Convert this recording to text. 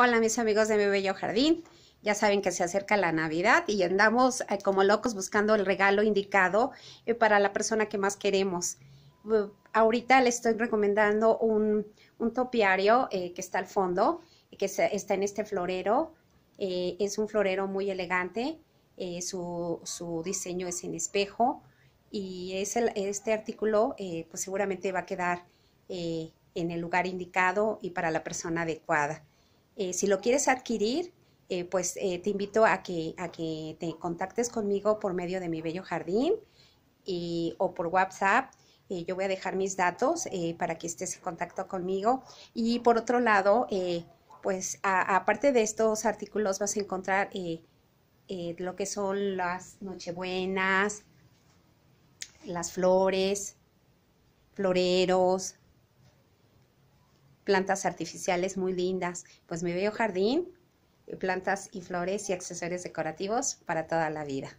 Hola mis amigos de mi bello jardín. Ya saben que se acerca la Navidad y andamos eh, como locos buscando el regalo indicado eh, para la persona que más queremos. ahorita les estoy recomendando un, topiario eh, que está al fondo, que está en este florero. es un florero muy elegante. Su, su, diseño es en espejo y es este artículo pues seguramente va a quedar en el lugar indicado y para la persona adecuada. Eh, si lo quieres adquirir, eh, pues eh, te invito a que, te contactes conmigo por medio de mi bello jardín o por WhatsApp. yo voy a dejar mis datos para que estés en contacto conmigo. Y por otro lado, pues aparte de estos artículos vas a encontrar lo que son las nochebuenas, las flores, floreros, plantas artificiales muy lindas. Pues me veo jardín, plantas y flores y accesorios decorativos para toda la vida.